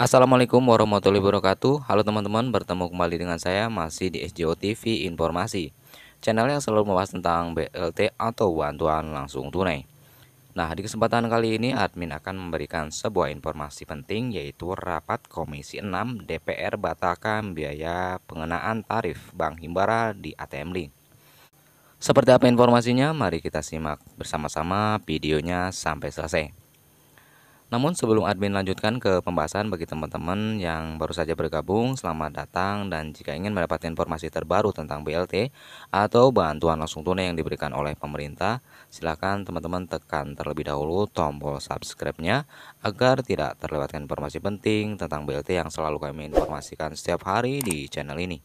Assalamualaikum warahmatullahi wabarakatuh Halo teman-teman, bertemu kembali dengan saya masih di SJO TV Informasi Channel yang selalu membahas tentang BLT atau bantuan langsung tunai Nah, di kesempatan kali ini admin akan memberikan sebuah informasi penting yaitu rapat Komisi 6 DPR batalkan biaya pengenaan tarif Bank Himbara di ATM Link Seperti apa informasinya? Mari kita simak bersama-sama videonya sampai selesai namun sebelum admin lanjutkan ke pembahasan bagi teman-teman yang baru saja bergabung, selamat datang dan jika ingin mendapatkan informasi terbaru tentang BLT atau bantuan langsung tunai yang diberikan oleh pemerintah, silakan teman-teman tekan terlebih dahulu tombol subscribe-nya agar tidak terlewatkan informasi penting tentang BLT yang selalu kami informasikan setiap hari di channel ini.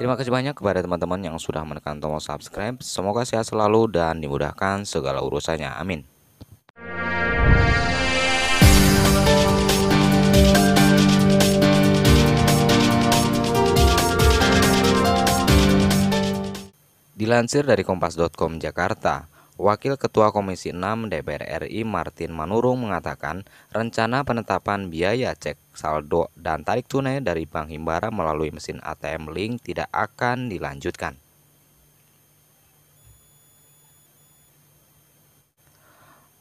Terima kasih banyak kepada teman-teman yang sudah menekan tombol subscribe. Semoga sehat selalu dan dimudahkan segala urusannya. Amin. Dilansir dari kompas.com Jakarta, Wakil Ketua Komisi 6 DPR RI Martin Manurung mengatakan rencana penetapan biaya cek saldo dan tarik tunai dari Bank Himbara melalui mesin ATM Link tidak akan dilanjutkan.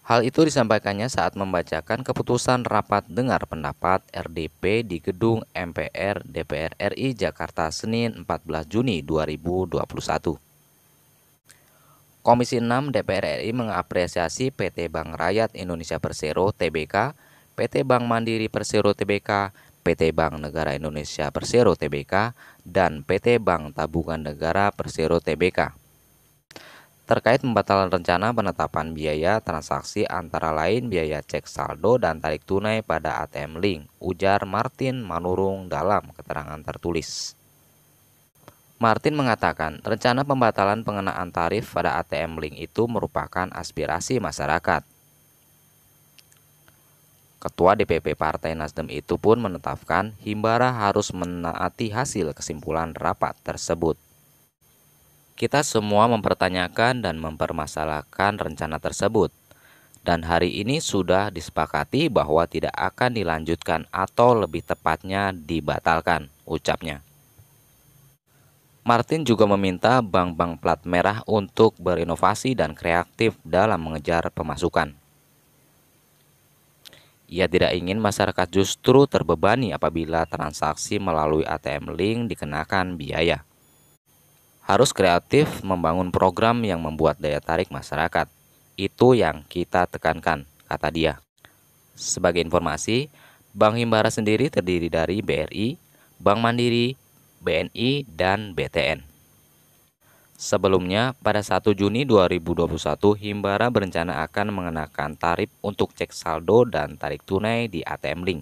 Hal itu disampaikannya saat membacakan keputusan rapat dengar pendapat RDP di gedung MPR DPR RI Jakarta Senin 14 Juni 2021. Komisi 6 DPR RI mengapresiasi PT Bank Rakyat Indonesia Persero TBK, PT Bank Mandiri Persero TBK, PT Bank Negara Indonesia Persero TBK, dan PT Bank Tabungan Negara Persero TBK. Terkait pembatalan rencana penetapan biaya transaksi antara lain biaya cek saldo dan tarik tunai pada ATM Link, ujar Martin Manurung dalam keterangan tertulis. Martin mengatakan, rencana pembatalan pengenaan tarif pada ATM Link itu merupakan aspirasi masyarakat. Ketua DPP Partai Nasdem itu pun menetapkan Himbara harus menaati hasil kesimpulan rapat tersebut. Kita semua mempertanyakan dan mempermasalahkan rencana tersebut. Dan hari ini sudah disepakati bahwa tidak akan dilanjutkan atau lebih tepatnya dibatalkan, ucapnya. Martin juga meminta bank-bank plat merah untuk berinovasi dan kreatif dalam mengejar pemasukan. Ia tidak ingin masyarakat justru terbebani apabila transaksi melalui ATM link dikenakan biaya. Harus kreatif membangun program yang membuat daya tarik masyarakat. Itu yang kita tekankan, kata dia. Sebagai informasi, Bank Himbara sendiri terdiri dari BRI, Bank Mandiri, BNI, dan BTN. Sebelumnya, pada 1 Juni 2021, Himbara berencana akan mengenakan tarif untuk cek saldo dan tarik tunai di ATM Link.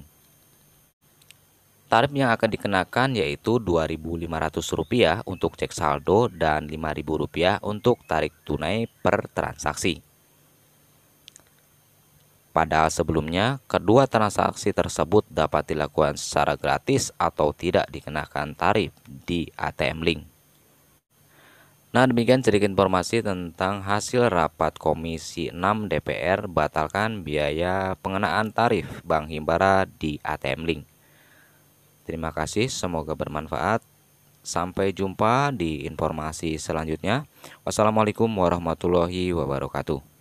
Tarif yang akan dikenakan yaitu Rp2.500 untuk cek saldo dan Rp5.000 untuk tarik tunai per transaksi pada sebelumnya, kedua transaksi tersebut dapat dilakukan secara gratis atau tidak dikenakan tarif di ATM Link. Nah demikian sedikit informasi tentang hasil rapat Komisi 6 DPR batalkan biaya pengenaan tarif Bank Himbara di ATM Link. Terima kasih, semoga bermanfaat. Sampai jumpa di informasi selanjutnya. Wassalamualaikum warahmatullahi wabarakatuh.